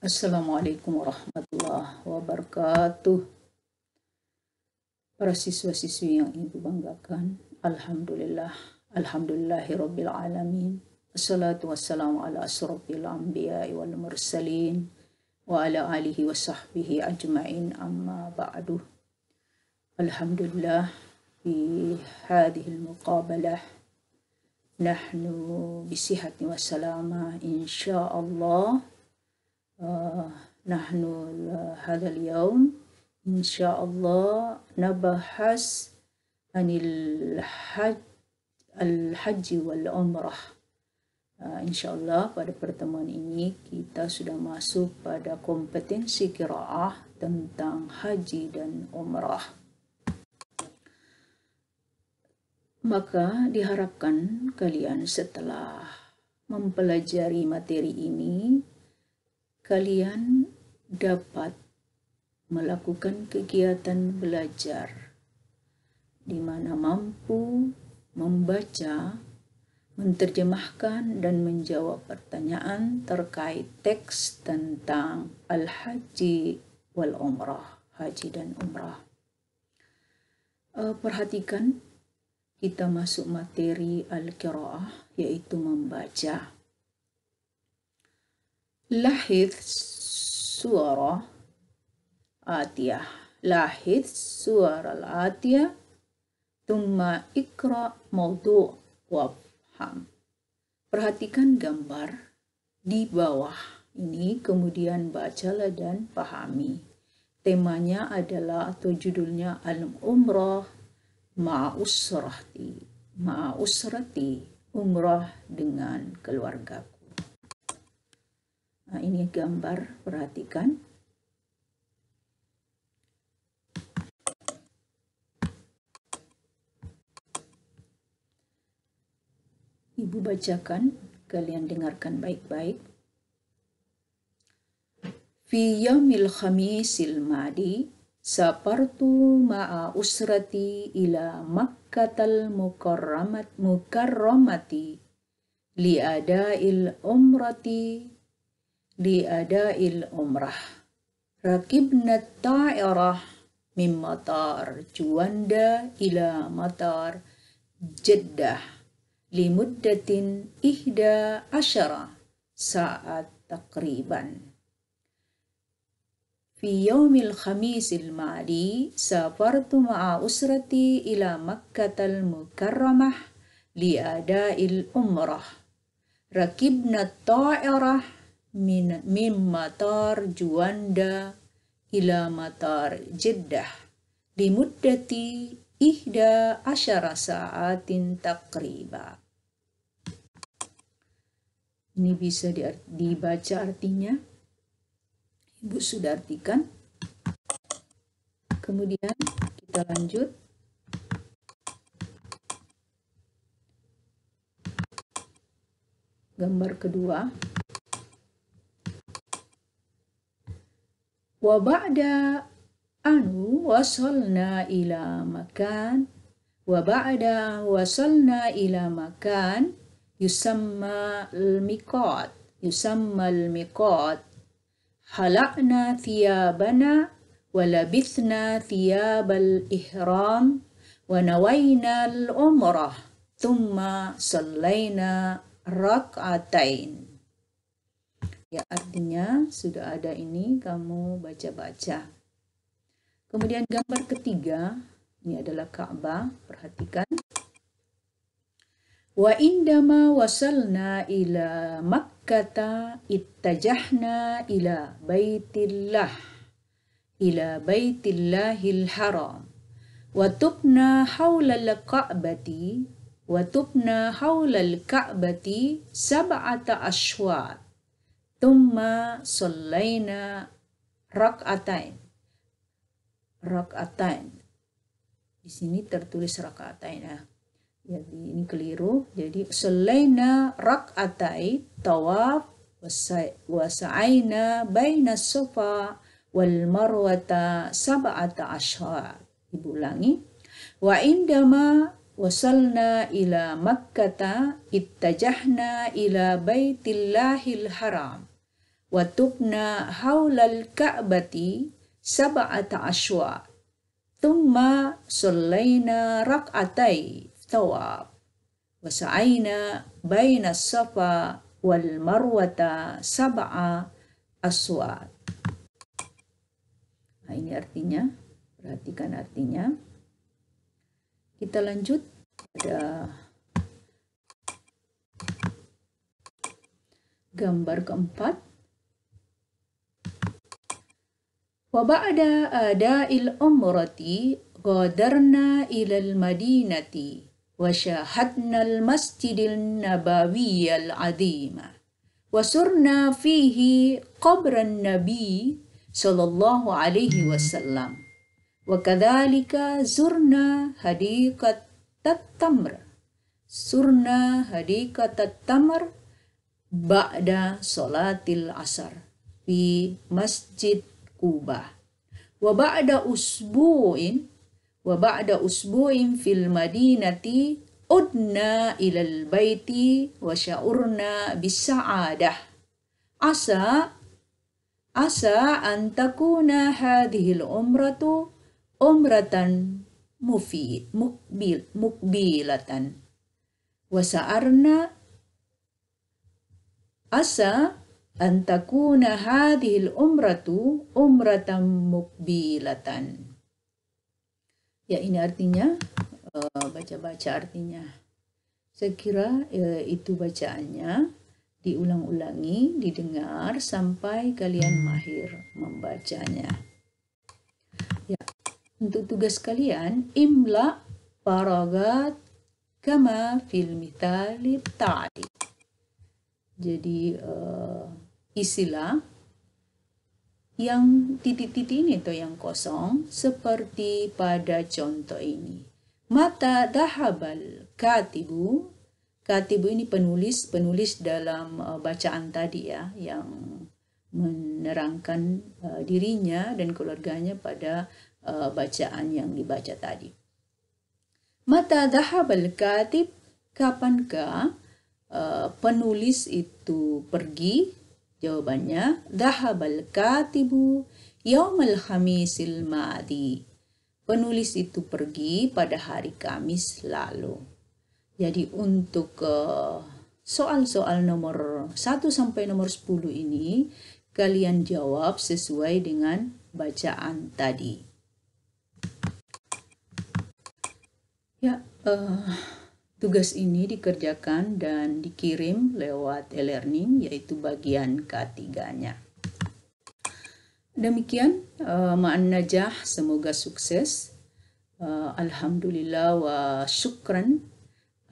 Assalamualaikum warahmatullahi wabarakatuh. Para siswa-siswi yang ibu banggakan, Alhamdulillah, Alhamdulillahi Rabbil Alamin, Assalatu wassalamu ala asrafil anbiya wal mursalin, wa ala alihi wa sahbihi ajma'in amma ba'du. Alhamdulillah, في هذه المقابلة نحن بصحة وسلامة إن شاء الله نحن هذا اليوم إن شاء الله نبحث عن الحج الحج والعمرة Insya Allah pada pertemuan ini kita sudah masuk pada kompetensi kiraah tentang haji dan umrah. Maka diharapkan kalian setelah mempelajari materi ini kalian dapat melakukan kegiatan belajar di mana mampu membaca, menterjemahkan dan menjawab pertanyaan terkait teks tentang al-haji wal umrah, haji dan umrah. E, perhatikan kita masuk materi al-qiraah yaitu membaca lahith suara atiyah lahith suara atiyah tumma ikra maudu wabham perhatikan gambar di bawah ini kemudian bacalah dan pahami temanya adalah atau judulnya alam umrah ma'usrati ma'usrati umrah dengan keluargaku Nah, ini gambar, perhatikan. Ibu bacakan, kalian dengarkan baik-baik. Fi yamil khamisil madi sapartu ma'a usrati ila makkatal mukarramat mukarramati li'ada'il umrati di adail umrah. Rakibna ta'irah min matar juanda ila matar jeddah limuddatin ihda asyara saat takriban. Fi yawmil khamisil ma'li safartu ma'a usrati ila makkatal mukarramah adail umrah. Rakibna ta'irah min, mim matar Juanda ila matar Jeddah limuddati ihda asyara sa'atin takriba. Ini bisa dibaca artinya. Ibu sudah artikan. Kemudian kita lanjut. Gambar kedua. wa anu wasalna ilamakan, makan wa ilamakan wasalna ila makan yusamma al miqat yusamma al miqat halakna thiyabana wa labithna thiyab al ihram wa nawaina al umrah thumma sallaina rak'atain Ya, artinya sudah ada ini, kamu baca-baca. Kemudian gambar ketiga, ini adalah Ka'bah, perhatikan. Wa indama wasalna ila makkata ittajahna ila baitillah ila baitillahil haram Watubna hawlal ka'bati watubna hawlal ka'bati sab'ata ashwat Tumma sallaina rak'atain. Rak'atain. Di sini tertulis rak'atain. Nah, jadi ini keliru. Jadi sallaina rak'atai tawaf wasa'aina baina sofa wal marwata sab'ata ashar. Dibulangi. Wa indama wasalna ila makkata ittajahna ila baitillahil haram wa tubna haulal ka'bati sab'ata ashwa thumma sallaina rak'atai tawab wa baina safa wal sab'a nah ini artinya perhatikan artinya kita lanjut ada gambar keempat Wabada ada eh, il umrati qadarna ilal madinati wasyahatnal masjidil nabawi al adhima wasurna fihi qabran nabi sallallahu alaihi wasallam wa kadhalika zurna hadiqat tatamr surna hadiqat tatamr ba'da solatil asar fi masjid Kuba. Wa ba'da usbu'in wa ba'da usbu'in fil madinati udna al baiti wa sya'urna bisa'adah. Asa asa an takuna al umratu umratan mufid mukbil mukbilatan. Wa sa'arna asa أن تكون هذه umratu أمرة مقبيلة ya ini artinya eh, baca-baca uh, artinya saya kira uh, itu bacaannya diulang-ulangi didengar sampai kalian mahir membacanya ya untuk tugas kalian imla paragat kama fil mithali tadi jadi uh, istilah yang titik-titik ini tuh yang kosong seperti pada contoh ini. Mata dahabal katibu. Katibu ini penulis, penulis dalam eh, bacaan tadi ya yang menerangkan uh, dirinya dan keluarganya pada uh, bacaan yang dibaca tadi. Mata dahabal katib kapankah uh, penulis itu pergi Jawabannya, Dahabal katibu yaumal hamisil madi. Penulis itu pergi pada hari Kamis lalu. Jadi untuk eh, soal-soal nomor 1 sampai nomor 10 ini, kalian jawab sesuai dengan bacaan tadi. Ya, uh, Tugas ini dikerjakan dan dikirim lewat e-learning yaitu bagian ketiganya. Demikian uh, eh, ma'an najah, semoga sukses. Uh, Alhamdulillah wa syukran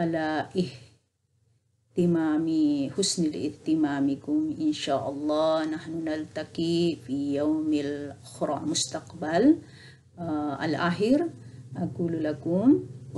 ala ihtimami husnil ihtimamikum insyaallah nahnu naltaki fi yaumil khura mustaqbal. Uh, Al-akhir, aku lulakum.